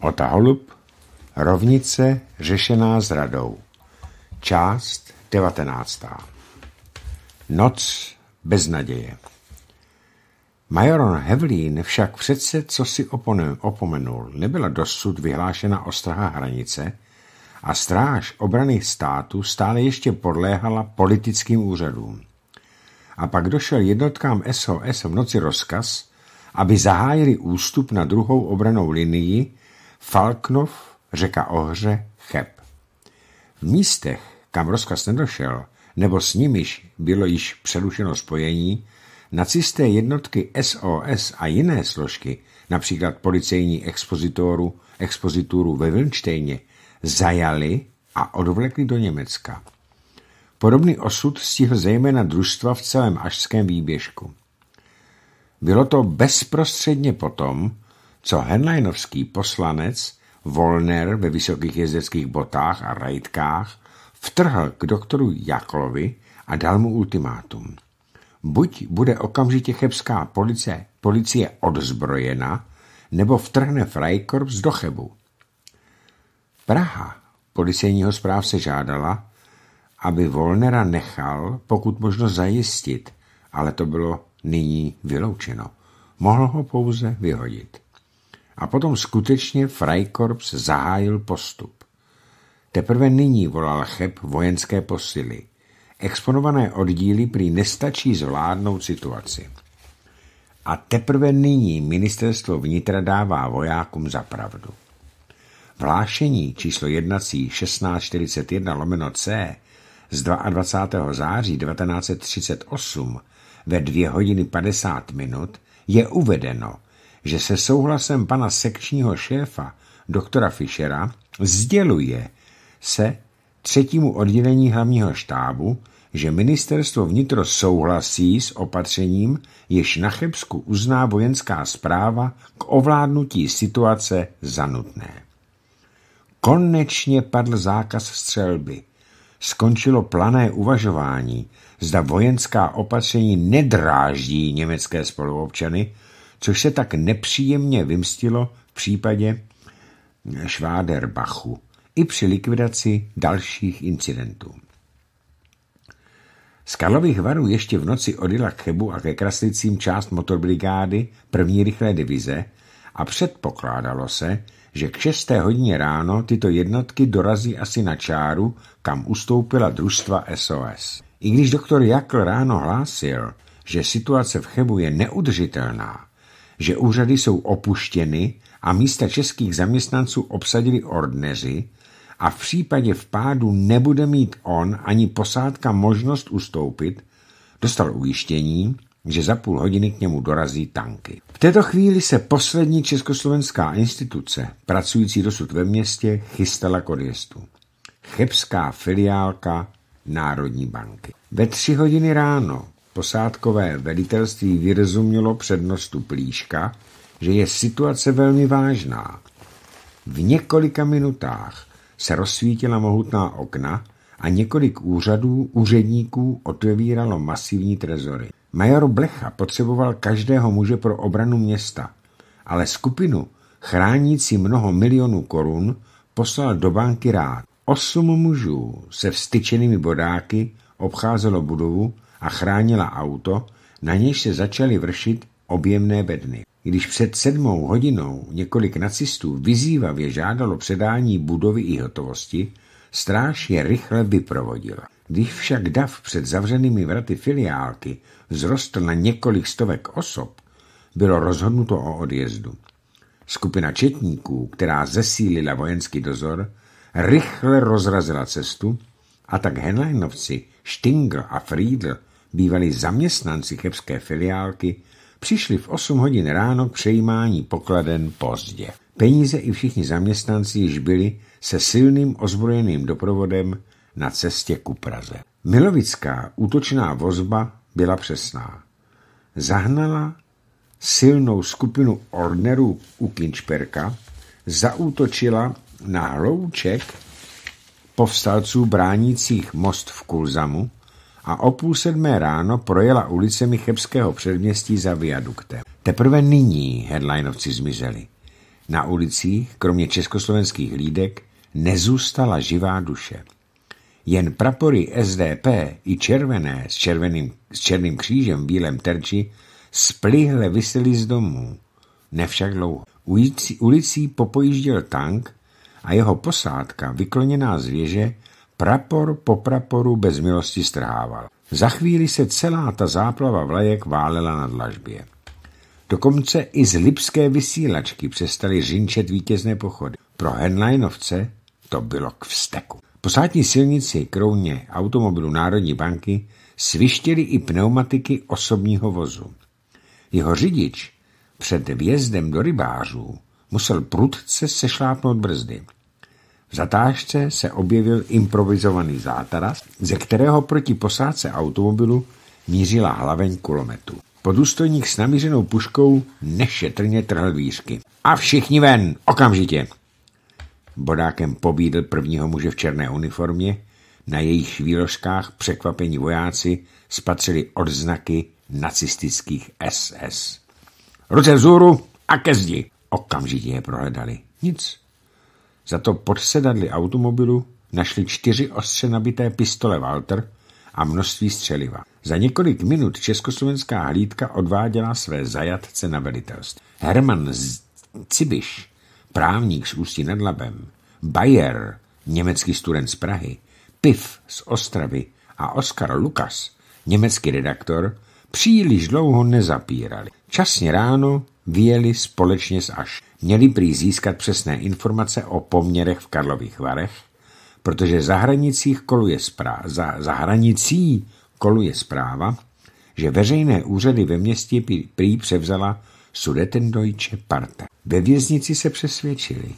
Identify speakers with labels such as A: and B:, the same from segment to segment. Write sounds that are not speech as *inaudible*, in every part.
A: Otálub Rovnice řešená radou. Část devatenáctá Noc bez naděje Majoron Hevlín však přece co si opomenul, nebyla dosud vyhlášena ostraha hranice a stráž obrany státu stále ještě podléhala politickým úřadům. A pak došel jednotkám SOS v noci rozkaz, aby zahájili ústup na druhou obranou linii Falknov, řeka Ohře, Cheb. V místech, kam rozkaz nedošel, nebo s nimiž bylo již přerušeno spojení, nacisté jednotky SOS a jiné složky, například policejní expozitoru, expozituru ve Wilnštejně, zajali a odvlekli do Německa. Podobný osud stihl zejména družstva v celém ažském výběžku. Bylo to bezprostředně potom, co henleinovský poslanec Volner ve vysokých jezdeckých botách a rajtkách vtrhl k doktoru Jaklovi a dal mu ultimátum. Buď bude okamžitě chebská policie, policie odzbrojena, nebo vtrhne Freikorps do Chebu. Praha policejního se žádala, aby Volnera nechal, pokud možno zajistit, ale to bylo nyní vyloučeno. Mohl ho pouze vyhodit a potom skutečně Freikorps zahájil postup. Teprve nyní volal Cheb vojenské posily. Exponované oddíly prý nestačí zvládnout situaci. A teprve nyní ministerstvo vnitra dává vojákům za pravdu. Vlášení číslo jednací 1641 lomeno C z 22. září 1938 ve 2 hodiny 50 minut je uvedeno – že se souhlasem pana sekčního šéfa, doktora Fischera, sděluje se třetímu oddělení hlavního štábu, že ministerstvo vnitro souhlasí s opatřením, jež na Chebsku uzná vojenská zpráva k ovládnutí situace za nutné. Konečně padl zákaz střelby. Skončilo plané uvažování, zda vojenská opatření nedráždí německé spoluobčany, což se tak nepříjemně vymstilo v případě Šváderbachu i při likvidaci dalších incidentů. Z Karlových varů ještě v noci odjela k Chebu a ke Kraslicím část motorbrigády první rychlé divize a předpokládalo se, že k 6. hodině ráno tyto jednotky dorazí asi na čáru, kam ustoupila družstva SOS. I když doktor Jakl ráno hlásil, že situace v Chebu je neudržitelná, že úřady jsou opuštěny a místa českých zaměstnanců obsadili ordneři a v případě vpádu nebude mít on ani posádka možnost ustoupit, dostal ujištění, že za půl hodiny k němu dorazí tanky. V této chvíli se poslední československá instituce, pracující dosud ve městě, chystala k odjestu. Chebská filiálka Národní banky. Ve tři hodiny ráno posádkové velitelství vyrozumělo přednostu Plíška, že je situace velmi vážná. V několika minutách se rozsvítila mohutná okna a několik úřadů, úředníků otevíralo masivní trezory. Major Blecha potřeboval každého muže pro obranu města, ale skupinu, chránící mnoho milionů korun, poslal do banky rád. Osm mužů se vstyčenými bodáky obcházelo budovu a chránila auto, na něž se začaly vršit objemné bedny. Když před sedmou hodinou několik nacistů vyzývavě žádalo předání budovy i hotovosti, stráž je rychle vyprovodila. Když však dav před zavřenými vraty filiálky vzrostl na několik stovek osob, bylo rozhodnuto o odjezdu. Skupina četníků, která zesílila vojenský dozor, rychle rozrazila cestu a tak Henleinovci, Stingl a Friedl bývali zaměstnanci chebské filiálky, přišli v 8 hodin ráno k přejímání pokladen pozdě. Peníze i všichni zaměstnanci již byli se silným ozbrojeným doprovodem na cestě ku Praze. Milovická útočná vozba byla přesná. Zahnala silnou skupinu ornerů u Kinčperka, zaútočila na hlouček povstalců bránících most v Kulzamu a o půl sedmé ráno projela ulicemi chebského předměstí za viaduktem. Teprve nyní headlinovci zmizeli. Na ulicích, kromě československých lídek, nezůstala živá duše. Jen prapory SDP i červené s, červeným, s černým křížem v bílém terči splihle vysely z domů. Nevšak dlouho. Ulicí, ulicí popojížděl tank a jeho posádka, vykloněná z věže, Prapor po praporu bez milosti strhával. Za chvíli se celá ta záplava vlajek válela na dlažbě. Dokonce i z lipské vysílačky přestali řinčet vítězné pochody. Pro Henleinovce to bylo k vsteku. Po sátní silnici, krouně automobilu Národní banky svištěly i pneumatiky osobního vozu. Jeho řidič před vjezdem do rybářů musel prudce sešlápnout brzdy. V zatážce se objevil improvizovaný zátaras, ze kterého proti posádce automobilu mířila hlaveň kulometu. Podůstojník s namířenou puškou nešetrně trhl výřky. A všichni ven, okamžitě! Bodákem pobídl prvního muže v černé uniformě, na jejich výložkách překvapení vojáci spatřili odznaky nacistických SS. Ruce vzhůru a ke zdi! Okamžitě je prohledali. Nic, za to pod sedadly automobilu našli čtyři ostře nabité pistole Walter a množství střeliva. Za několik minut československá hlídka odváděla své zajatce na velitelství. Herman Z... Cibiš, právník z Ústí nad Labem, Bayer, německý student z Prahy, Piv z Ostravy a Oskar Lukas, německý redaktor, příliš dlouho nezapírali. Časně ráno vyjeli společně s Aš měli prý získat přesné informace o poměrech v Karlových Varech, protože za, hranicích koluje zpráva, za, za hranicí koluje zpráva, že veřejné úřady ve městě prý převzala Sudetendeutsche Parte. Ve věznici se přesvědčili,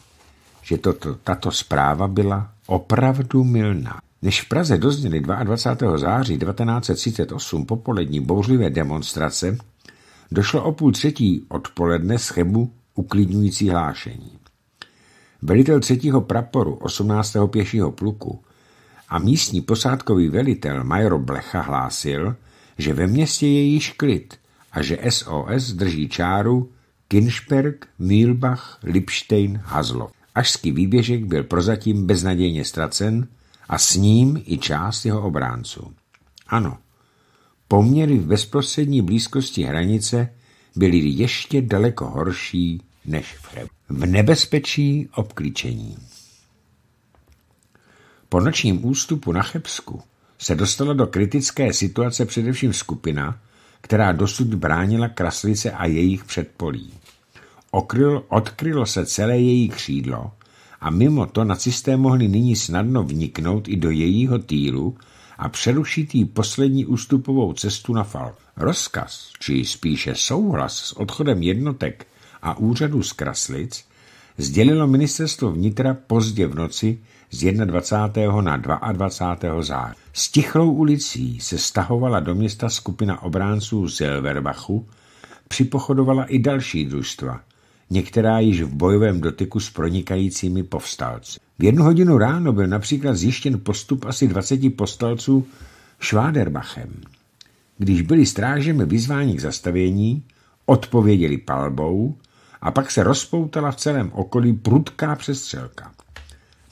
A: že toto, tato zpráva byla opravdu milná. Než v Praze dozněli 22. září 1938 popolední bouřlivé demonstrace, došlo o půl třetí odpoledne schemu uklidňující hlášení. Velitel třetího praporu 18. pěšího pluku a místní posádkový velitel Major Blecha hlásil, že ve městě je již klid a že SOS drží čáru Kinsberg, Mühlbach, Lipstein, Hazlov. Ažský výběžek byl prozatím beznadějně ztracen a s ním i část jeho obránců. Ano, poměry v bezprostřední blízkosti hranice byly ještě daleko horší než v Chebu. V nebezpečí obklíčení. Po nočním ústupu na Chebsku se dostala do kritické situace především skupina, která dosud bránila kraslice a jejich předpolí. Okryl, odkrylo se celé její křídlo a mimo to nacisté mohli nyní snadno vniknout i do jejího týlu a přerušit jí poslední ústupovou cestu na fal. Rozkaz, či spíše souhlas s odchodem jednotek a úřadu z Kraslic sdělilo ministerstvo vnitra pozdě v noci z 21. na 22. září. S tichlou ulicí se stahovala do města skupina obránců Silverbachu, připochodovala i další družstva, některá již v bojovém dotyku s pronikajícími povstalci. V jednu hodinu ráno byl například zjištěn postup asi 20 povstalců Šváderbachem. Když byli strážemi vyzváni k zastavění, odpověděli palbou a pak se rozpoutala v celém okolí prudká přestřelka.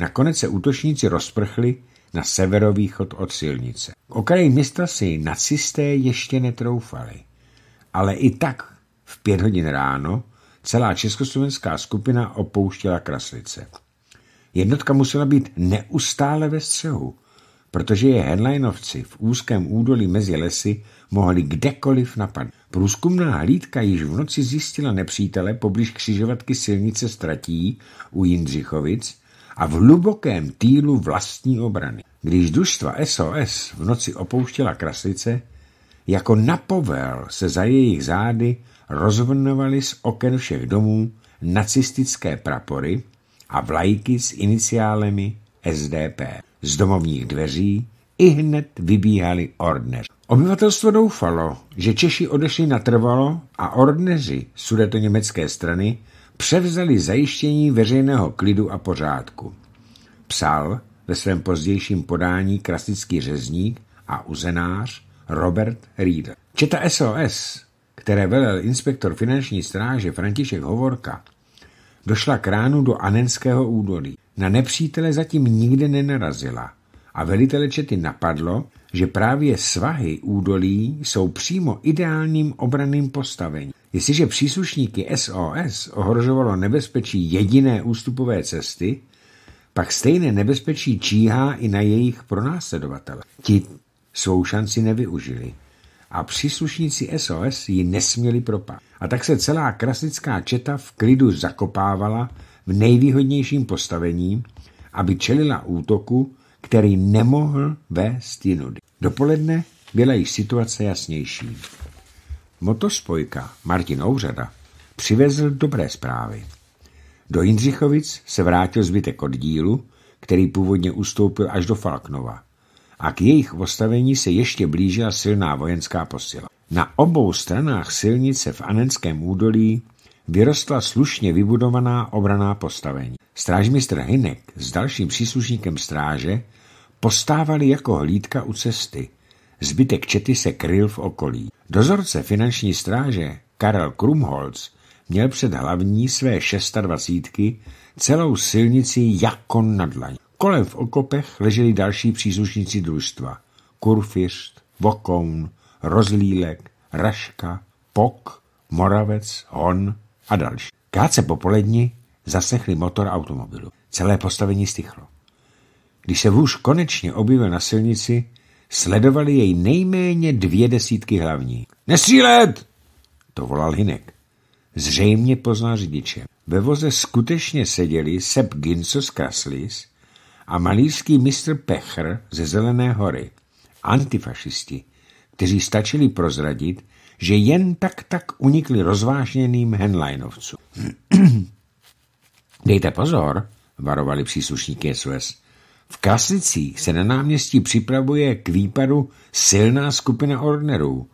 A: Nakonec se útočníci rozprchli na severovýchod od silnice. K okraji města si nacisté ještě netroufali. Ale i tak v pět hodin ráno celá československá skupina opouštěla Kraslice. Jednotka musela být neustále ve střehu, protože je Henleinovci v úzkém údolí mezi lesy mohli kdekoliv napadnout. Průzkumná hlídka již v noci zjistila nepřítele poblíž křižovatky silnice Stratí u Jindřichovic a v hlubokém týlu vlastní obrany. Když družstva SOS v noci opouštěla Kraslice, jako napovel se za jejich zády rozvrnovaly z oken všech domů nacistické prapory a vlajky s iniciálemi SDP. Z domovních dveří i hned vybíhali ordner. Obyvatelstvo doufalo, že Češi odešli natrvalo a ordneři sudeto německé strany převzali zajištění veřejného klidu a pořádku. Psal ve svém pozdějším podání klasický řezník a uzenář Robert Reed. Četa SOS, které velel inspektor finanční stráže František Hovorka, došla kránu do Anenského údolí. Na nepřítele zatím nikde nenarazila – a velitele čety napadlo, že právě svahy údolí jsou přímo ideálním obraným postavením. Jestliže příslušníky SOS ohrožovalo nebezpečí jediné ústupové cesty, pak stejné nebezpečí číhá i na jejich pronásledovatele. Ti svou šanci nevyužili a příslušníci SOS ji nesměli propát. A tak se celá krasická četa v klidu zakopávala v nejvýhodnějším postavení, aby čelila útoku, který nemohl vést jinudy. Dopoledne byla již situace jasnější. Motospojka Martin Ouřada přivezl dobré zprávy. Do Jindřichovic se vrátil zbytek oddílu, který původně ustoupil až do Falknova. A k jejich postavení se ještě blížila silná vojenská posila. Na obou stranách silnice v Anenském údolí vyrostla slušně vybudovaná obraná postavení. Strážmistr Hinek s dalším příslušníkem stráže postávali jako hlídka u cesty. Zbytek čety se kryl v okolí. Dozorce finanční stráže Karel Krumholz měl před hlavní své šestadvacítky celou silnici jako na dlaň. Kolem v okopech leželi další příslušníci družstva. Kurfist, Vokoun, Rozlílek, Raška, Pok, Moravec, Hon a další. Krátce popolední zasechli motor automobilu. Celé postavení stichlo. Když se vůž konečně objevil na silnici, sledovali jej nejméně dvě desítky hlavní. Nestřílet! To volal Hinek. Zřejmě poznal řidiče. Ve voze skutečně seděli Sepp Ginco z Kraslis a malířský mistr Pechr ze Zelené hory. Antifašisti, kteří stačili prozradit, že jen tak tak unikli rozvážněným henlajnovcům. *clears throat* Dejte pozor, varovali příslušníky SOS. V Krasnicích se na náměstí připravuje k výpadu silná skupina ordnerů.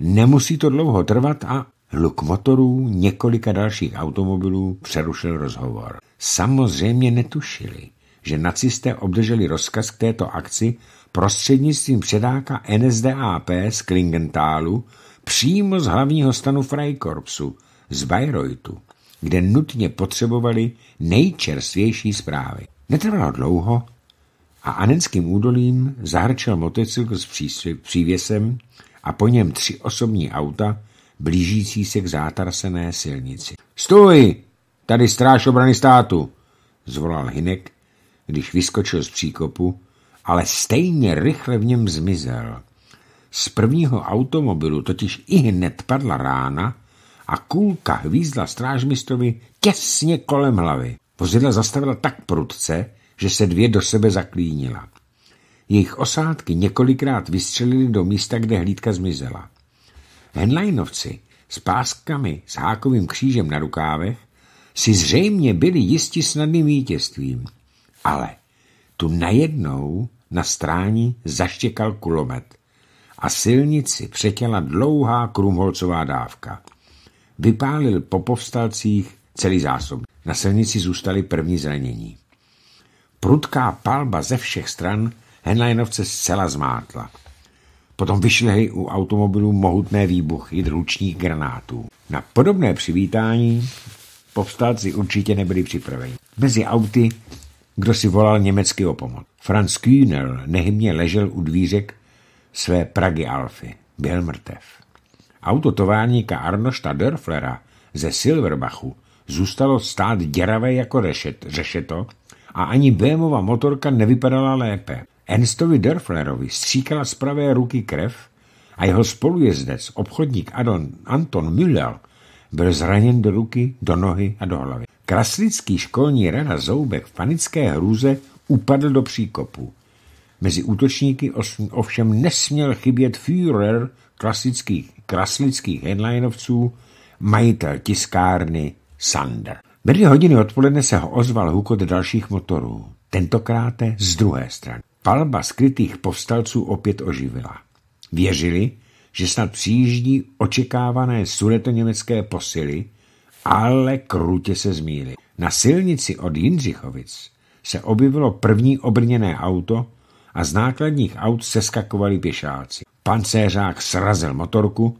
A: Nemusí to dlouho trvat a hluk motorů několika dalších automobilů přerušil rozhovor. Samozřejmě netušili, že nacisté obdrželi rozkaz k této akci prostřednictvím předáka NSDAP z Klingentálu přímo z hlavního stanu Freikorpsu z Bayreuthu kde nutně potřebovali nejčerstvější zprávy. Netrvalo dlouho a anenským údolím zahrčel motocykl s přívěsem a po něm tři osobní auta blížící se k zátarsené silnici. Stoj! Tady stráž obrany státu! zvolal Hinek, když vyskočil z příkopu, ale stejně rychle v něm zmizel. Z prvního automobilu totiž i hned padla rána, a kulka hvízdla strážmistrovi těsně kolem hlavy. Vozidla zastavila tak prudce, že se dvě do sebe zaklínila. Jejich osádky několikrát vystřelili do místa, kde hlídka zmizela. Henleinovci s páskami s hákovým křížem na rukávech si zřejmě byli jisti snadným vítězstvím. Ale tu najednou na stráni zaštěkal kulomet a silnici přetěla dlouhá krumholcová dávka. Vypálil po povstalcích celý zásob. Na silnici zůstali první zranění. Prudká palba ze všech stran Henleinovce zcela zmátla. Potom vyšlehly u automobilů mohutné výbuchy ručních granátů. Na podobné přivítání povstalci určitě nebyli připraveni. Mezi auty kdo si volal německý o pomoc. Franz Kühner nehymně ležel u dvířek své Pragy Alfy. Byl mrtev. Auto továrníka Arnošta Dörflera ze Silverbachu zůstalo stát děravé jako rešet, řešeto a ani Bémova motorka nevypadala lépe. Ernstovi Dörflerovi stříkala z pravé ruky krev a jeho spolujezdec, obchodník Adon Anton Müller, byl zraněn do ruky, do nohy a do hlavy. Kraslický školní Rena Zoubek v panické hrůze upadl do příkopu. Mezi útočníky ovšem nesměl chybět Führer klasických kraslických headlinovců, majitel tiskárny Sander. Ve dvě hodiny odpoledne se ho ozval hukot dalších motorů, tentokrát z druhé strany. Palba skrytých povstalců opět oživila. Věřili, že snad přijíždí očekávané sudetoněmecké posily, ale krutě se zmíli. Na silnici od Jindřichovic se objevilo první obrněné auto, a z nákladních aut seskakovali pěšáci. Pancéřák srazil motorku,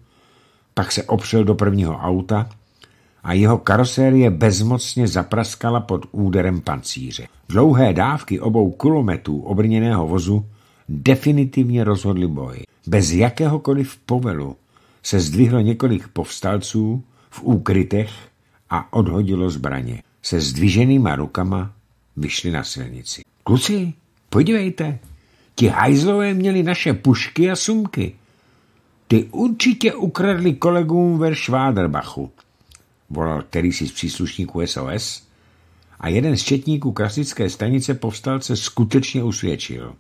A: pak se opřel do prvního auta a jeho karosérie bezmocně zapraskala pod úderem pancíře. Dlouhé dávky obou kulometů obrněného vozu definitivně rozhodly boj. Bez jakéhokoliv povelu se zdvihlo několik povstalců v úkrytech a odhodilo zbraně. Se zdviženýma rukama vyšli na silnici. Kluci, podívejte, Ti hajzlové měli naše pušky a sumky. Ty určitě ukradli kolegům ve Šváderbachu, volal který si z příslušníků SOS a jeden z četníků klasické stanice povstalce skutečně usvědčil.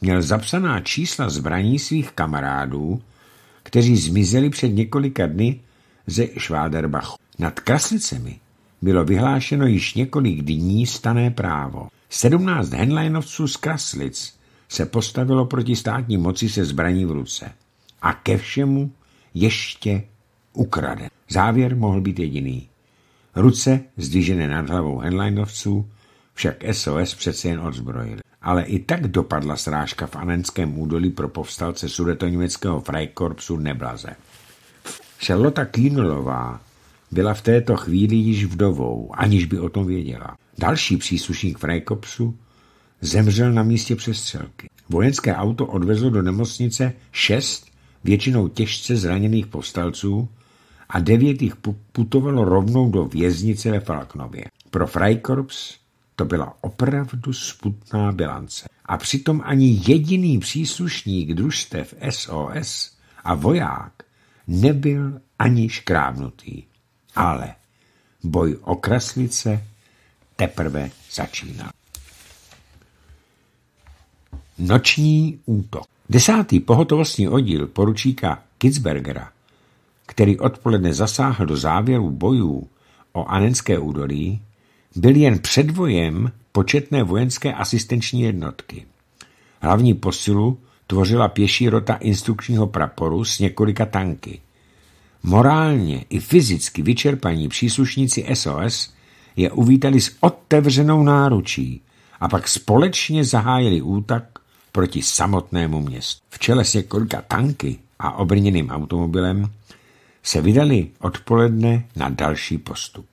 A: Měl zapsaná čísla zbraní svých kamarádů, kteří zmizeli před několika dny ze Šváderbachu. Nad Krasnicemi bylo vyhlášeno již několik dní stané právo. 17 henleinovců z Kraslic se postavilo proti státní moci se zbraní v ruce. A ke všemu ještě ukrade. Závěr mohl být jediný. Ruce, zdvižené nad hlavou henleinovců, však SOS přece jen odzbrojili. Ale i tak dopadla srážka v Anenském údolí pro povstalce sudetoněmeckého Freikorpsu Neblaze. Charlotte Kýnlová byla v této chvíli již vdovou, aniž by o tom věděla. Další příslušník Freikorpsu zemřel na místě přestřelky. Vojenské auto odvezlo do nemocnice šest většinou těžce zraněných povstalců a devět jich putovalo rovnou do věznice ve Falknově. Pro Freikorps to byla opravdu sputná bilance. A přitom ani jediný příslušník družstev SOS a voják nebyl ani škrábnutý. Ale boj o Kraslice teprve začínal. Noční útok. Desátý pohotovostní oddíl poručíka Kitzbergera, který odpoledne zasáhl do závěru bojů o Anenské údolí, byl jen předvojem početné vojenské asistenční jednotky. Hlavní posilu tvořila pěší rota instrukčního praporu s několika tanky. Morálně i fyzicky vyčerpaní příslušníci SOS je uvítali s otevřenou náručí a pak společně zahájili útak proti samotnému městu. V čele s několika tanky a obrněným automobilem se vydali odpoledne na další postup.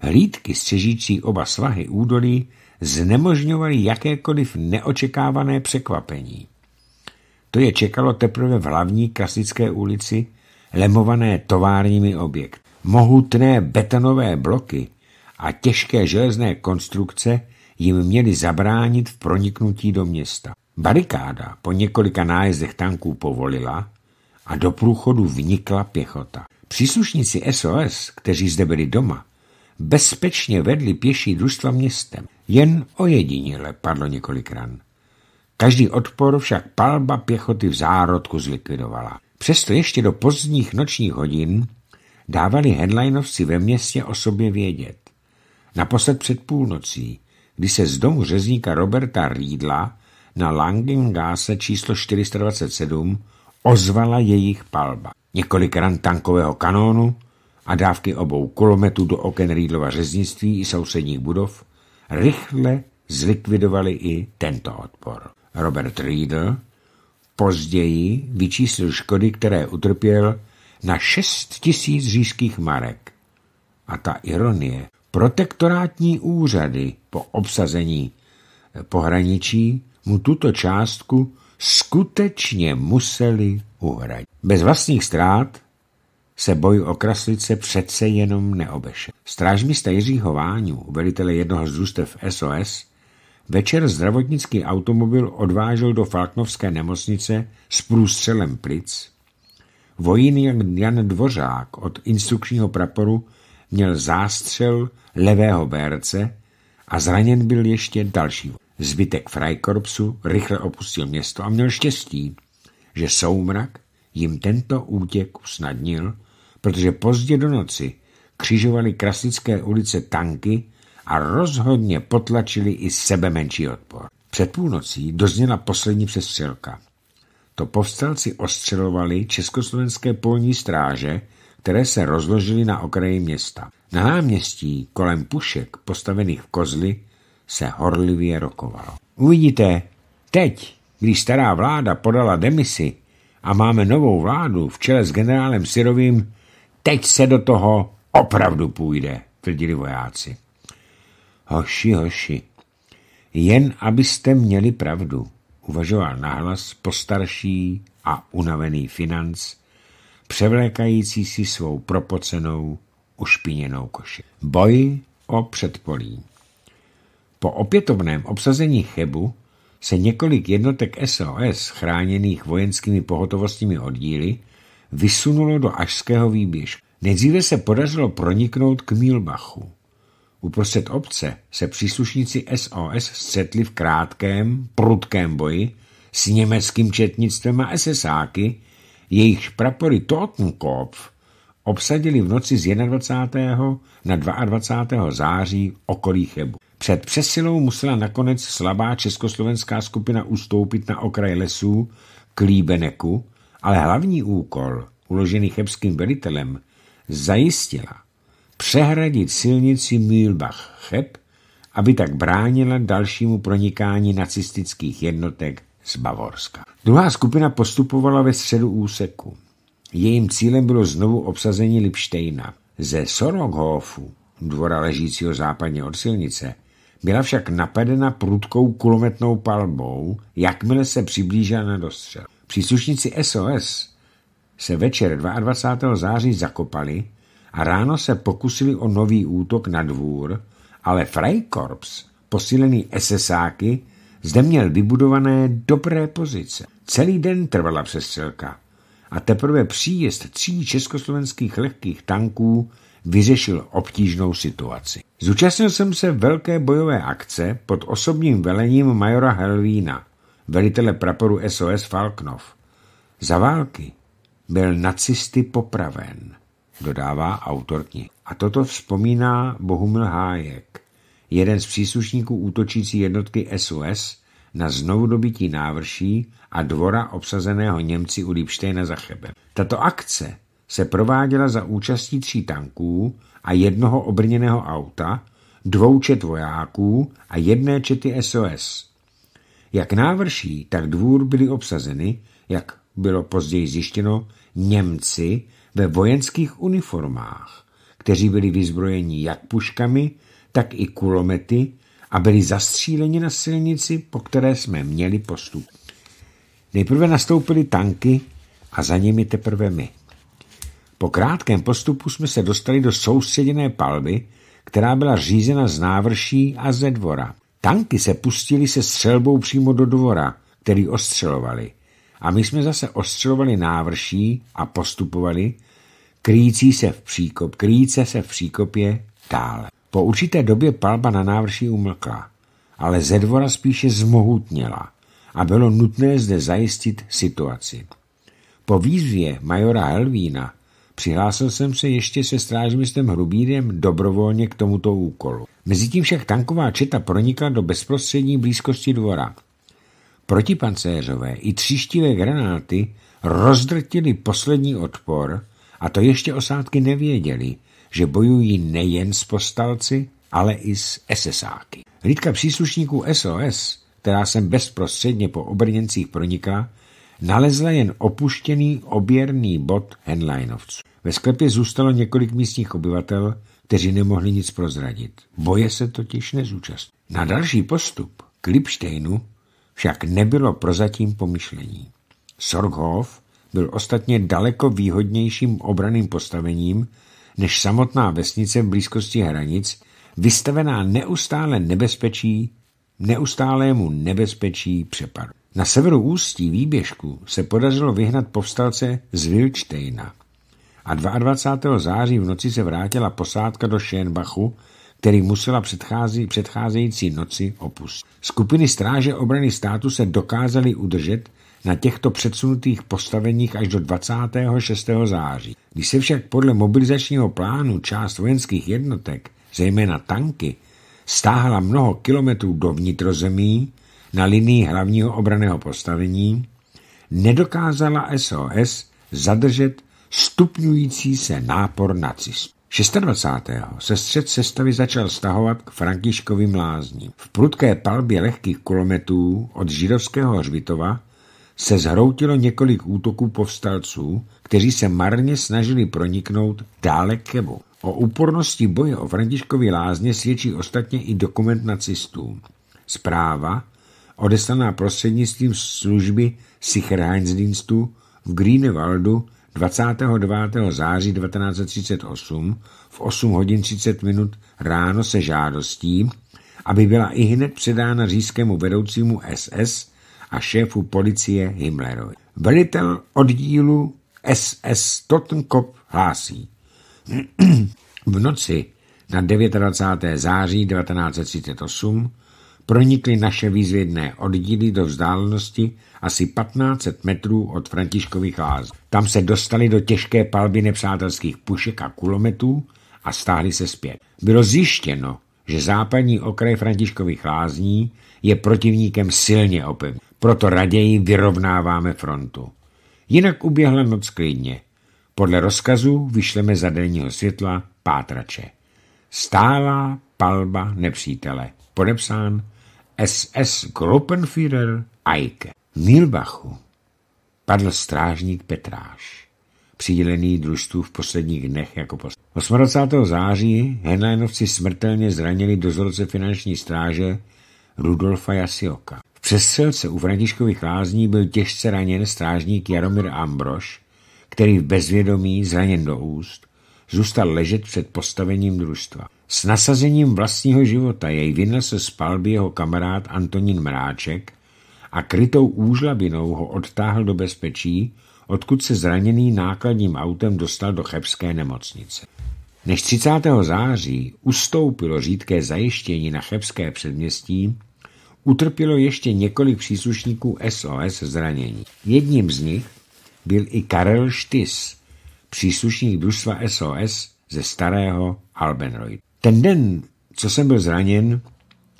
A: Hlídky střežící oba svahy údolí znemožňovaly jakékoliv neočekávané překvapení. To je čekalo teprve v hlavní klasické ulici, lemované továrními objekt. Mohutné betonové bloky a těžké železné konstrukce jim měly zabránit v proniknutí do města. Barikáda po několika nájezdech tanků povolila a do průchodu vnikla pěchota. Příslušníci SOS, kteří zde byli doma, bezpečně vedli pěší družstva městem. Jen ojediněle padlo několik ran. Každý odpor však palba pěchoty v zárodku zlikvidovala. Přesto ještě do pozdních nočních hodin dávali headlinovci ve městě o sobě vědět. Naposled před půlnocí, kdy se z domu řezníka Roberta Rídla na Langengáse číslo 427 ozvala jejich palba. Několik ran tankového kanónu a dávky obou kulometů do oken Rýdlova řeznictví i sousedních budov rychle zlikvidovali i tento odpor. Robert Riedl později vyčíslil škody, které utrpěl na 6 tisíc říšských marek. A ta ironie, protektorátní úřady po obsazení pohraničí mu tuto částku skutečně museli uhradit. Bez vlastních ztrát se boj o Kraslice přece jenom neobešel. Strážmista Jiřího Váňu, velitele jednoho z družstev SOS, večer zdravotnický automobil odvážel do Falknovské nemocnice s průstřelem plic. Vojín Jan Dvořák od instrukčního praporu měl zástřel levého berce a zraněn byl ještě další Zbytek Freikorpsu rychle opustil město a měl štěstí, že soumrak jim tento útěk usnadnil, protože pozdě do noci křižovali krasické ulice tanky a rozhodně potlačili i sebe menší odpor. Před půlnocí dozněla poslední přestřelka. To povstalci ostřelovali československé polní stráže, které se rozložily na okraji města. Na náměstí kolem pušek postavených v kozli se horlivě rokovalo. Uvidíte, teď, když stará vláda podala demisi a máme novou vládu v čele s generálem Sirovým, teď se do toho opravdu půjde, tvrdili vojáci. Hoši, hoši, jen abyste měli pravdu, uvažoval nahlas postarší a unavený financ, převlékající si svou propocenou, ušpiněnou koši. Boj o předpolí. Po opětovném obsazení Chebu se několik jednotek SOS chráněných vojenskými pohotovostními oddíly vysunulo do Ažského výběžku. Nejdříve se podařilo proniknout k Mílbachu. Uprostřed obce se příslušníci SOS střetli v krátkém, prudkém boji s německým četnictvem a SSáky, jejichž prapory Totenkopf obsadili v noci z 21. na 22. září okolí Chebu. Před přesilou musela nakonec slabá československá skupina ustoupit na okraj lesů k Líbeneku, ale hlavní úkol, uložený chebským velitelem, zajistila přehradit silnici Mühlbach-Cheb, aby tak bránila dalšímu pronikání nacistických jednotek z Bavorska. Druhá skupina postupovala ve středu úseku. Jejím cílem bylo znovu obsazení Lipštejna. Ze Soroghofu, dvora ležícího západně od silnice, byla však napadena prudkou kulometnou palbou, jakmile se přiblížila na dostřel. Příslušníci SOS se večer 22. září zakopali a ráno se pokusili o nový útok na dvůr, ale Freikorps, posílený SSáky, zde měl vybudované dobré pozice. Celý den trvala přestřelka a teprve příjezd tří československých lehkých tanků vyřešil obtížnou situaci. Zúčastnil jsem se velké bojové akce pod osobním velením majora Helvína, velitele praporu SOS Falknov. Za války byl nacisty popraven, dodává autor knihy. A toto vzpomíná Bohumil Hájek, jeden z příslušníků útočící jednotky SOS na znovudobití návrší a dvora obsazeného Němci u Liebštejna za Chebem. Tato akce se prováděla za účastí tří tanků a jednoho obrněného auta, dvou čet vojáků a jedné čety SOS. Jak návrší, tak dvůr byly obsazeny, jak bylo později zjištěno, Němci ve vojenských uniformách, kteří byli vyzbrojeni jak puškami, tak i kulomety a byli zastříleni na silnici, po které jsme měli postup. Nejprve nastoupili tanky a za nimi teprve my. Po krátkém postupu jsme se dostali do soustředěné palby, která byla řízena z návrší a ze dvora. Tanky se pustili se střelbou přímo do dvora, který ostřelovali. A my jsme zase ostřelovali návrší a postupovali, kryjící se v příkop, krýce se v příkopě dále. Po určité době palba na návrší umlkla, ale ze dvora spíše zmohutněla a bylo nutné zde zajistit situaci. Po výzvě majora Helvína Přihlásil jsem se ještě se strážmistem Hrubírem dobrovolně k tomuto úkolu. Mezitím však tanková četa pronikla do bezprostřední blízkosti dvora. Protipancéřové i tříštivé granáty rozdrtili poslední odpor a to ještě osádky nevěděli, že bojují nejen s postalci, ale i s SSáky. Hlídka příslušníků SOS, která sem bezprostředně po obrněncích pronikla, Nalezla jen opuštěný oběrný bod Henleinovců. Ve sklepě zůstalo několik místních obyvatel, kteří nemohli nic prozradit. Boje se totiž nezúčast. Na další postup k Lipštejnu však nebylo prozatím pomyšlení. Sorghov byl ostatně daleko výhodnějším obraným postavením než samotná vesnice v blízkosti hranic, vystavená neustále nebezpečí, neustálému nebezpečí přepadu. Na severu ústí výběžku se podařilo vyhnat povstalce z Wilčtejna a 22. září v noci se vrátila posádka do Šenbachu, který musela předcházející noci opustit. Skupiny stráže obrany státu se dokázaly udržet na těchto předsunutých postaveních až do 26. září. Když se však podle mobilizačního plánu část vojenských jednotek, zejména tanky, stáhla mnoho kilometrů do vnitrozemí, na linii hlavního obraného postavení, nedokázala SOS zadržet stupňující se nápor nacistů. 26. se střed sestavy začal stahovat k Františkovým lázním. V prudké palbě lehkých kulometů od židovského hřbitova se zhroutilo několik útoků povstalců, kteří se marně snažili proniknout dále k Kebu. O úpornosti boje o Františkovi lázně svědčí ostatně i dokument nacistů. Zpráva odeslaná prostřednictvím služby Sicherheitsdienstu v Greenewaldu 29. září 1938 v 8 hodin 30 minut ráno se žádostí, aby byla i hned předána řískému vedoucímu SS a šéfu policie Himmlerovi. Velitel oddílu SS Totenkop hlásí. *clears throat* V noci na 29. září 1938 pronikly naše výzvědné oddíly do vzdálenosti asi 1500 metrů od Františkových láz. Tam se dostali do těžké palby nepřátelských pušek a kulometů a stáhli se zpět. Bylo zjištěno, že západní okraj Františkových lázní je protivníkem silně opevněn. Proto raději vyrovnáváme frontu. Jinak uběhla noc klidně. Podle rozkazu vyšleme za denního světla pátrače. Stálá palba nepřítele. Podepsán SS-Gruppenführer Eike. V Milbachu padl strážník Petráš, přidělený družstvu v posledních dnech jako poslední. 28. září Henleinovci smrtelně zranili dozorce finanční stráže Rudolfa Jasioka. V přestřelce u Františkových lázní byl těžce raněn strážník Jaromír Ambroš, který v bezvědomí, zraněn do úst, zůstal ležet před postavením družstva. S nasazením vlastního života jej vynesl z palby jeho kamarád Antonín Mráček a krytou úžlabinou ho odtáhl do bezpečí, odkud se zraněný nákladním autem dostal do chebské nemocnice. Než 30. září ustoupilo řídké zajištění na chebské předměstí, utrpělo ještě několik příslušníků SOS zranění. Jedním z nich byl i Karel Štys, příslušník družstva SOS ze starého Albenroid. Ten den, co jsem byl zraněn,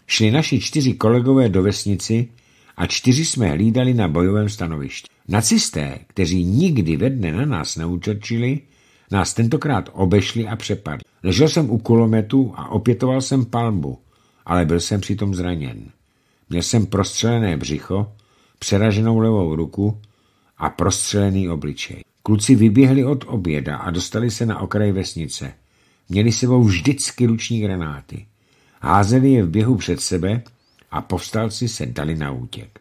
A: šli naši čtyři kolegové do vesnici a čtyři jsme hlídali na bojovém stanovišti. Nacisté, kteří nikdy ve dne na nás neutočili, nás tentokrát obešli a přepadli. Ležel jsem u kulometu a opětoval jsem palmu, ale byl jsem přitom zraněn. Měl jsem prostřelené břicho, přeraženou levou ruku a prostřelený obličej. Kluci vyběhli od oběda a dostali se na okraj vesnice – Měli sebou vždycky ruční granáty. Házeli je v běhu před sebe a povstalci se dali na útěk.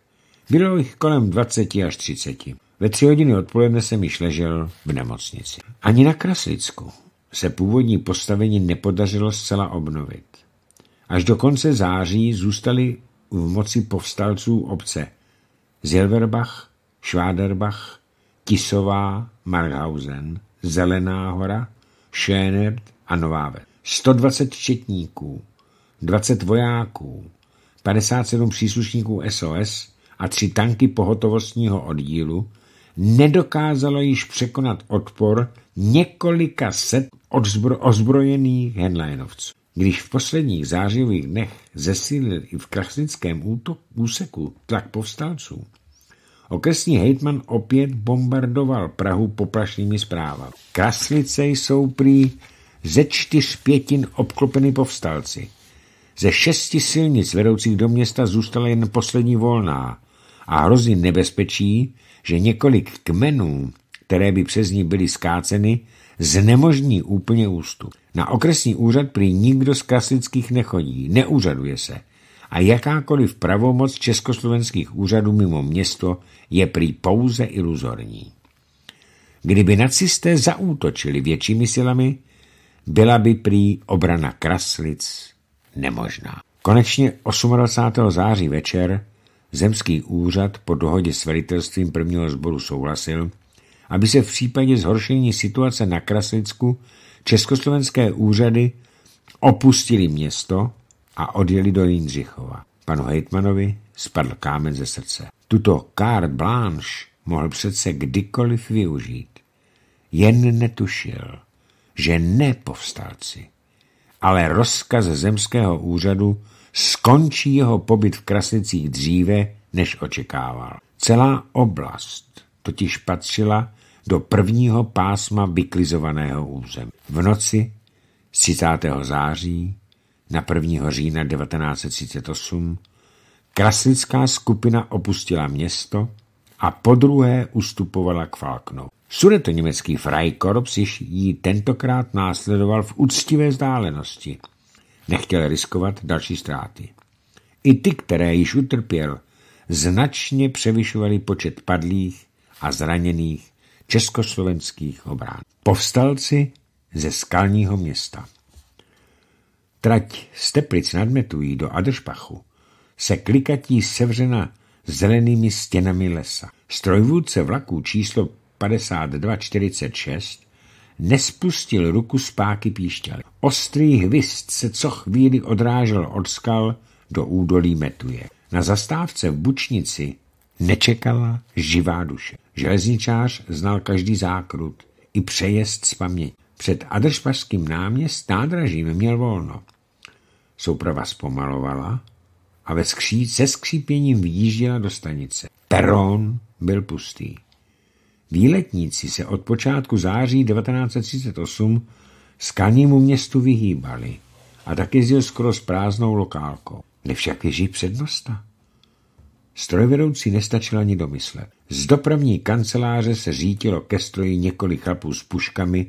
A: Bylo jich kolem 20 až 30. Ve tři hodiny odpoledne jsem již ležel v nemocnici. Ani na Kraslicku se původní postavení nepodařilo zcela obnovit. Až do konce září zůstaly v moci povstalců obce Zilverbach, Schwaderbach, Tisová, Marhausen, Zelená hora, Schönert a nová ve 120 četníků, 20 vojáků, 57 příslušníků SOS a tři tanky pohotovostního oddílu nedokázalo již překonat odpor několika set odzbro, ozbrojených henleinovců. Když v posledních zářivých dnech zesílil i v krasnickém úseku tlak povstalců, okresní hejtman opět bombardoval Prahu poplašnými zprávami. Kraslice jsou prý ze čtyř pětin obklopeny povstalci. Ze šesti silnic vedoucích do města zůstala jen poslední volná a hrozí nebezpečí, že několik kmenů, které by přes ní byly skáceny, znemožní úplně ústup. Na okresní úřad prý nikdo z klasických nechodí, neúřaduje se a jakákoliv pravomoc československých úřadů mimo město je prý pouze iluzorní. Kdyby nacisté zaútočili většími silami, byla by prý obrana Kraslic nemožná. Konečně 28. září večer zemský úřad po dohodě s velitelstvím prvního sboru souhlasil, aby se v případě zhoršení situace na Kraslicku československé úřady opustili město a odjeli do Jindřichova. Panu Hejtmanovi spadl kámen ze srdce. Tuto carte blanche mohl přece kdykoliv využít. Jen netušil, že ne povstalci, ale rozkaz zemského úřadu skončí jeho pobyt v Krasnicích dříve, než očekával. Celá oblast totiž patřila do prvního pásma vyklizovaného území. V noci 30. září na 1. října 1938 krasnická skupina opustila město a po druhé ustupovala k Falknou. německý Freikorps již ji tentokrát následoval v úctivé vzdálenosti. Nechtěl riskovat další ztráty. I ty, které již utrpěl, značně převyšovaly počet padlých a zraněných československých obrán. Povstalci ze skalního města. Trať z Teplic nad Metují do Adršpachu se klikatí sevřena zelenými stěnami lesa. Strojvůdce vlaků číslo 5246 nespustil ruku z páky píšťaly. Ostrý hvist se co chvíli odrážel od skal do údolí metuje. Na zastávce v Bučnici nečekala živá duše. Železničář znal každý zákrut, i přejezd z paměti. Před Adršpařským náměst nádražím měl volno. Souprava zpomalovala a ve skří se skřípěním vyjížděla do stanice. Perón byl pustý. Výletníci se od počátku září 1938 skalnímu městu vyhýbali a taky zjel skoro s prázdnou lokálkou. Nevšak však ježí přednosta? Strojvedoucí nestačil ani domyslet. Z dopravní kanceláře se řítilo ke stroji několik chlapů s puškami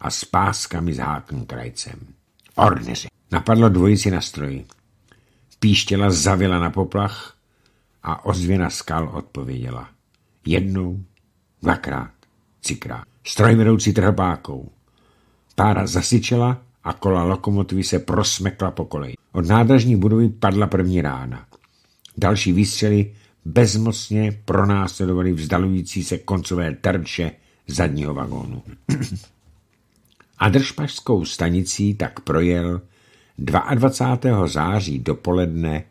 A: a s páskami s krajcem. Orneři. Napadlo dvojici na stroji. Píštěla zavila na poplach a ozvěna skal odpověděla. Jednou, dvakrát, třikrát. vedoucí trhbákou. Pára zasyčela a kola lokomotivy se prosmekla po koleji. Od nádražní budovy padla první rána. Další výstřely bezmocně pronásledovaly vzdalující se koncové terče zadního vagónu. *clears throat* A držpašskou stanicí tak projel 22. září dopoledne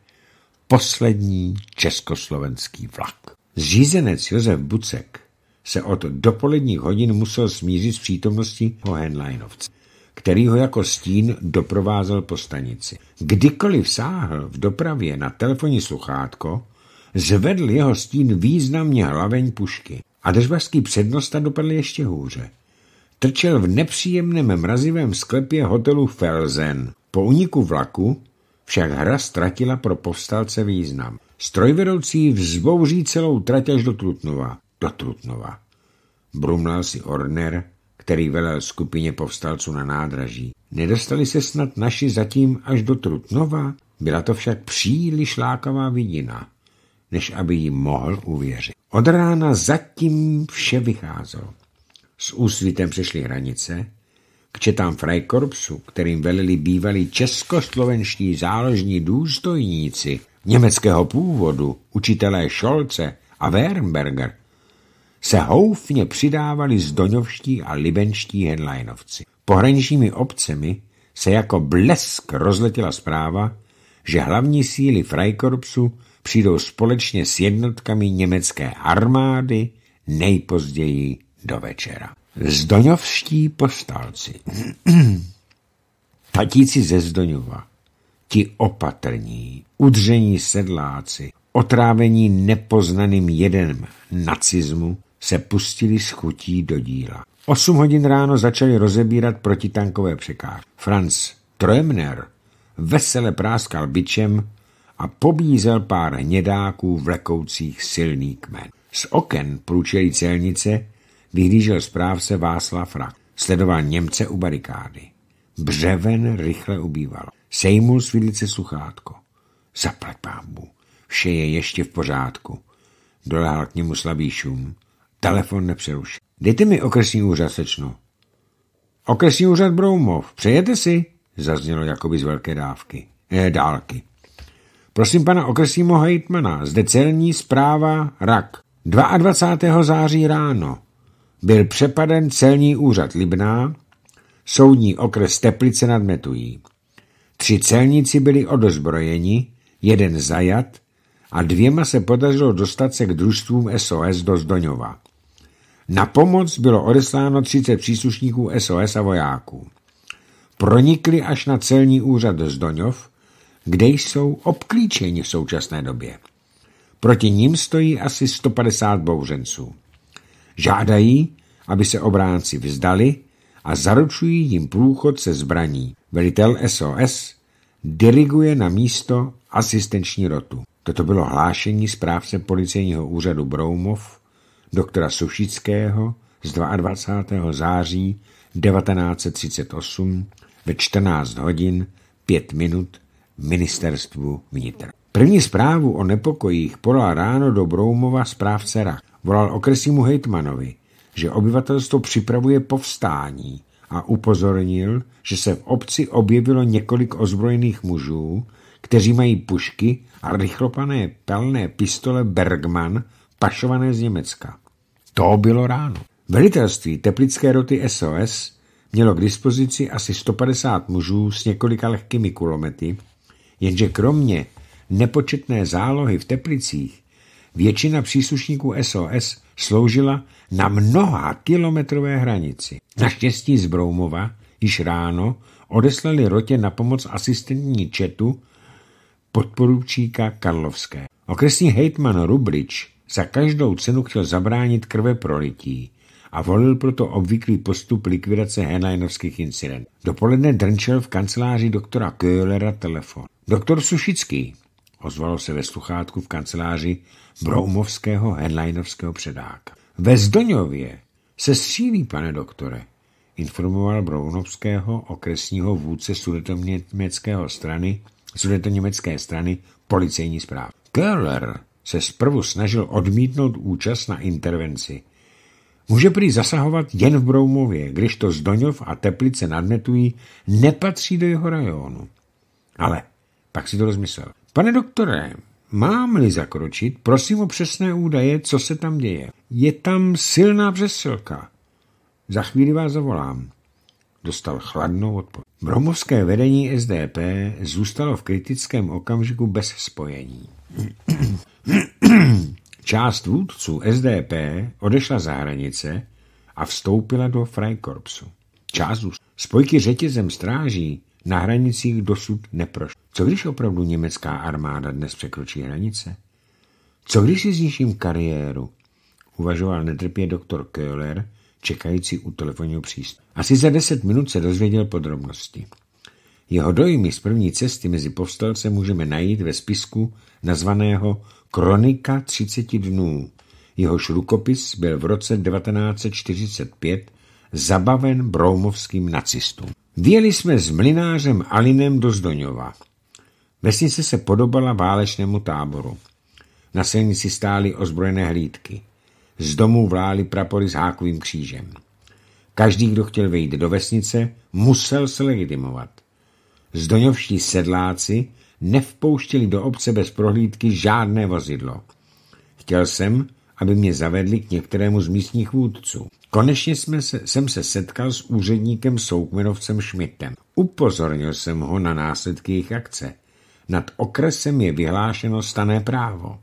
A: poslední československý vlak. Zřízenec Josef Bucek se od dopoledních hodin musel smířit s přítomností Henleinovce, který ho jako stín doprovázel po stanici. Kdykoliv sáhl v dopravě na telefonní sluchátko, zvedl jeho stín významně hlaveň pušky a držbařský přednosta dopadl ještě hůře. Trčel v nepříjemném mrazivém sklepě hotelu Felzen, po úniku vlaku však hra ztratila pro povstalce význam. Strojvedoucí vzbouří celou trať až do Trutnova. Do Trutnova. Brumlal si Orner, který velel skupině povstalců na nádraží. Nedostali se snad naši zatím až do Trutnova? Byla to však příliš lákavá vidina, než aby jí mohl uvěřit. Od rána zatím vše vycházelo. S úsvitem přešli hranice, k četám Freikorpsu, kterým velili bývalí českoslovenští záložní důstojníci německého původu, učitelé Šolce a Wernberger, se houfně přidávali zdoňovští a libenští headlinovci. Pohraničními obcemi se jako blesk rozletěla zpráva, že hlavní síly Freikorpsu přijdou společně s jednotkami německé armády nejpozději do večera. Zdoňovští postálci. Tatíci ze Zdoňova, ti opatrní, udření sedláci, otrávení nepoznaným jedem nacizmu, se pustili s chutí do díla. Osm hodin ráno začali rozebírat protitankové překážky. Franz Trömner vesele práskal bičem a pobízel pár hnědáků vlekoucích silný kmen. Z oken průčelí celnice vyhlížel správce Václav Rak. Sledoval Němce u barikády. Břeven rychle ubýval. Sejmul svidlice sluchátko. Zaplať pámbu. Vše je ještě v pořádku. Dolehal k němu slabý šum. Telefon nepřerušil. Dejte mi okresní úřad, sečno. Okresní úřad Broumov, přejete si? Zaznělo jakoby z velké dávky. Eh, dálky. Prosím pana okresního hejtmana, zde celní zpráva RAK. 22. září ráno byl přepaden celní úřad Libná, soudní okres Teplice nad Metují. Tři celníci byli odozbrojeni, jeden zajat a dvěma se podařilo dostat se k družstvům SOS do Zdoňova. Na pomoc bylo odesláno 30 příslušníků SOS a vojáků. Pronikli až na celní úřad do Zdoňov, kde jsou obklíčeni v současné době. Proti ním stojí asi 150 bouřenců. Žádají, aby se obránci vzdali a zaručují jim průchod se zbraní. Velitel SOS diriguje na místo asistenční rotu. Toto bylo hlášení správce policejního úřadu Broumov, doktora Sušického z 22. září 1938 ve 14 hodin 5 minut ministerstvu vnitra. První zprávu o nepokojích podala ráno do Broumova správce Rak volal okresnímu hejtmanovi, že obyvatelstvo připravuje povstání a upozornil, že se v obci objevilo několik ozbrojených mužů, kteří mají pušky a rychlopané pelné pistole Bergman, pašované z Německa. To bylo ráno. Velitelství teplické roty SOS mělo k dispozici asi 150 mužů s několika lehkými kulomety, jenže kromě nepočetné zálohy v Teplicích většina příslušníků SOS sloužila na mnoha kilometrové hranici. Naštěstí z Broumova již ráno odeslali rotě na pomoc asistentní četu podporučíka Karlovské. Okresní hejtman Rubrič za každou cenu chtěl zabránit krve prolití a volil proto obvyklý postup likvidace henajnovských incidentů. Dopoledne drnčel v kanceláři doktora Köhlera telefon. Doktor Sušický, ozvalo se ve sluchátku v kanceláři broumovského headlinerského předáka. Ve Zdoňově se střílí, pane doktore, informoval Brounovského okresního vůdce sudetoněmeckého strany, sudetoněmecké strany policejní zpráv. Köhler se zprvu snažil odmítnout účast na intervenci. Může prý zasahovat jen v Broumově, když to Zdoňov a Teplice nadmetují, nepatří do jeho rajonu. Ale pak si to rozmyslel. Pane doktore, Mám-li zakročit, prosím o přesné údaje, co se tam děje. Je tam silná přesilka. Za chvíli vás zavolám. Dostal chladnou odpověď. Bromovské vedení SDP zůstalo v kritickém okamžiku bez spojení. Část vůdců SDP odešla za hranice a vstoupila do Freikorpsu. Část spojky řetězem stráží na hranicích dosud neprošly. Co když opravdu německá armáda dnes překročí hranice? Co když si zničím kariéru? Uvažoval netrpě doktor Köhler, čekající u telefonního přístupu. Asi za deset minut se dozvěděl podrobnosti. Jeho dojmy z první cesty mezi povstalce můžeme najít ve spisku nazvaného Kronika 30 dnů. Jehož rukopis byl v roce 1945 zabaven broumovským nacistům. Věli jsme s mlinářem Alinem do Zdoňova. Vesnice se podobala válečnému táboru. Na silnici stály ozbrojené hlídky. Z domů vlály prapory s hákovým křížem. Každý, kdo chtěl vejít do vesnice, musel se legitimovat. Zdoňovští sedláci nevpouštěli do obce bez prohlídky žádné vozidlo. Chtěl jsem, aby mě zavedli k některému z místních vůdců. Konečně jsme se, jsem se setkal s úředníkem soukmenovcem Šmitem. Upozornil jsem ho na následky jejich akce – nad okresem je vyhlášeno stané právo.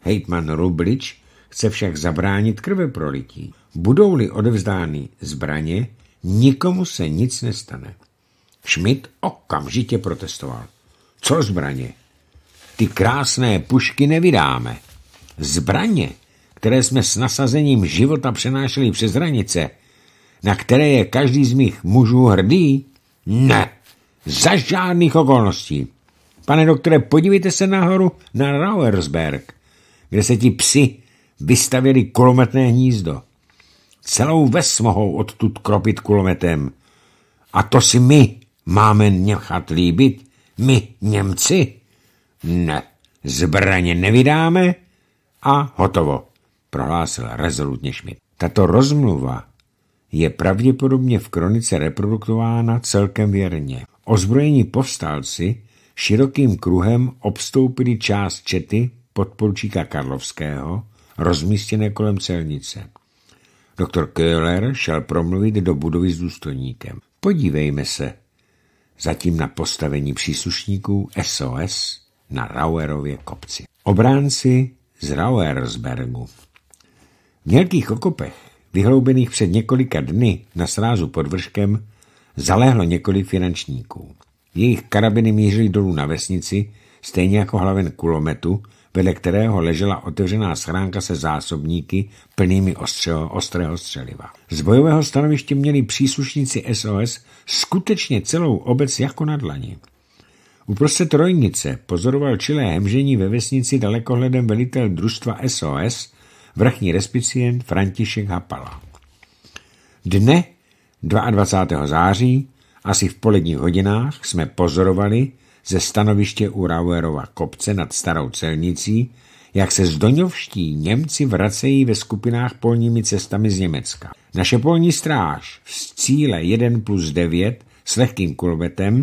A: Hejtman Rublič chce však zabránit krve prolití. Budou-li odevzdány zbraně, nikomu se nic nestane. Schmidt okamžitě protestoval. Co zbraně? Ty krásné pušky nevydáme. Zbraně, které jsme s nasazením života přenášeli přes hranice, na které je každý z mých mužů hrdý? Ne, za žádných okolností. Pane doktore, podívejte se nahoru na Rauersberg, kde se ti psi vystavili kulometné hnízdo. Celou ves mohou odtud kropit kulometem. A to si my máme nechat líbit? My, Němci? Ne, zbraně nevydáme a hotovo, prohlásil rezolutně Schmidt. Tato rozmluva je pravděpodobně v kronice reprodukována celkem věrně. Ozbrojení povstalci širokým kruhem obstoupili část čety podporučíka Karlovského, rozmístěné kolem celnice. Doktor Köhler šel promluvit do budovy s důstojníkem. Podívejme se zatím na postavení příslušníků SOS na Rauerově kopci. Obránci z Rauersbergu. V nějakých okopech, vyhloubených před několika dny na srázu pod vrškem, zalehlo několik finančníků. Jejich karabiny mířily dolů na vesnici, stejně jako hlaven kulometu, vedle kterého ležela otevřená schránka se zásobníky plnými ostřeho, ostrého střeliva. Z bojového stanoviště měli příslušníci SOS skutečně celou obec jako na dlani. Uprostřed trojnice pozoroval čilé hemžení ve vesnici dalekohledem velitel družstva SOS, vrchní respicient František Hapala. Dne 22. září asi v poledních hodinách jsme pozorovali ze stanoviště u Rauerova kopce nad starou celnicí, jak se zdoňovští Němci vracejí ve skupinách polními cestami z Německa. Naše polní stráž v cíle 1 plus 9 s lehkým kulvetem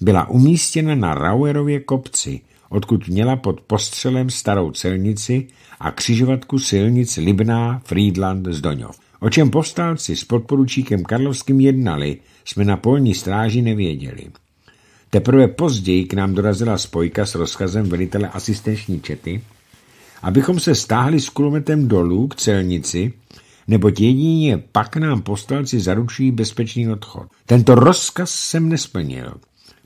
A: byla umístěna na Rauerově kopci, odkud měla pod postřelem starou celnici a křižovatku silnic Libná, Friedland, Zdoňov. O čem povstalci s podporučíkem Karlovským jednali, jsme na polní stráži nevěděli. Teprve později k nám dorazila spojka s rozkazem velitele asistenční čety, abychom se stáhli s kulometem dolů k celnici, neboť jedině pak nám postalci zaručí bezpečný odchod. Tento rozkaz jsem nesplnil,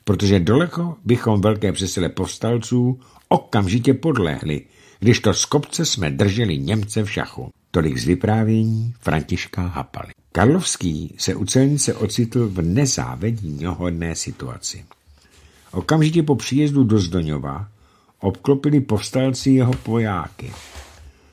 A: protože daleko bychom velké přesile postalců okamžitě podlehli, když to z kopce jsme drželi Němce v šachu. Tolik z vyprávění Františka Hapaly. Karlovský se u celnice ocitl v nezávedníhodné situaci. Okamžitě po příjezdu do Zdoňova obklopili povstalci jeho vojáky.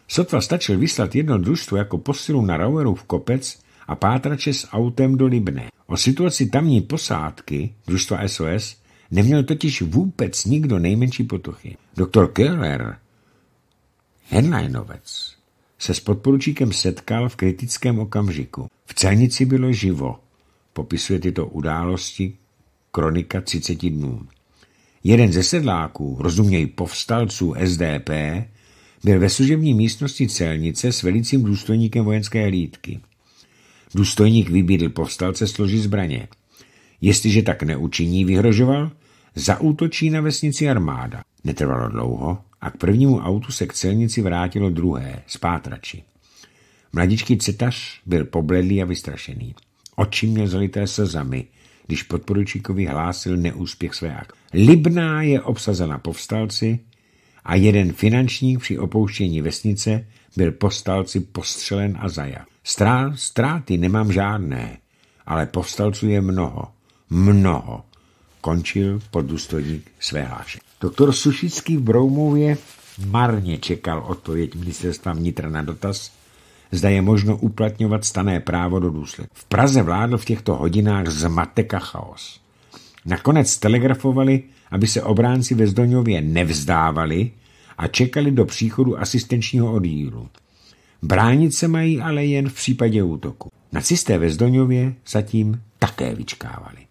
A: Sotva stačil vyslat jedno družstvo jako posilu na v kopec a pátrače s autem do Libne. O situaci tamní posádky družstva SOS neměl totiž vůbec nikdo nejmenší potuchy. Doktor Keller, Henleinovec, se s podporučíkem setkal v kritickém okamžiku. V celnici bylo živo, popisuje tyto události kronika 30 dnů. Jeden ze sedláků, rozuměj povstalců SDP, byl ve služební místnosti celnice s velicím důstojníkem vojenské lídky. Důstojník vybídl povstalce složit zbraně. Jestliže tak neučiní, vyhrožoval, zaútočí na vesnici armáda. Netrvalo dlouho a k prvnímu autu se k celnici vrátilo druhé, spátrači. Mladičký citař byl pobledlý a vystrašený. Oči měl zalité slzami, když podporučíkovi hlásil neúspěch své akce. Libná je obsazena povstalci a jeden finančník při opouštění vesnice byl povstalci postřelen a zajat. Strá, ztráty nemám žádné, ale povstalců je mnoho. Mnoho končil podůstojník své hlášení. Doktor Sušický v Broumově marně čekal odpověď ministerstva vnitra na dotaz, zda je možno uplatňovat stané právo do důsledku. V Praze vládl v těchto hodinách zmatek a chaos. Nakonec telegrafovali, aby se obránci ve Zdoňově nevzdávali a čekali do příchodu asistenčního oddílu. Bránit se mají ale jen v případě útoku. Nacisté ve Zdoňově zatím také vyčkávali.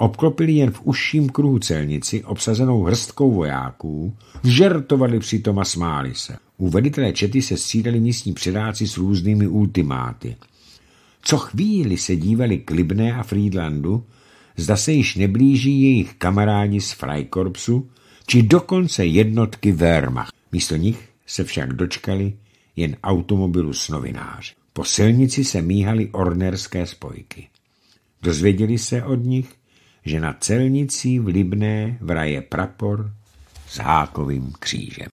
A: Obklopili jen v užším kruhu celnici, obsazenou hrstkou vojáků, žertovali přitom a smáli se. U velitele čety se střídali místní předáci s různými ultimáty. Co chvíli se dívali k Libné a Friedlandu, zda se již neblíží jejich kamarádi z Freikorpsu, či dokonce jednotky Wehrmacht. Místo nich se však dočkali jen automobilu s novináři. Po silnici se míhaly ornerské spojky. Dozvěděli se od nich, že na celnici v Libné vraje prapor s hákovým křížem.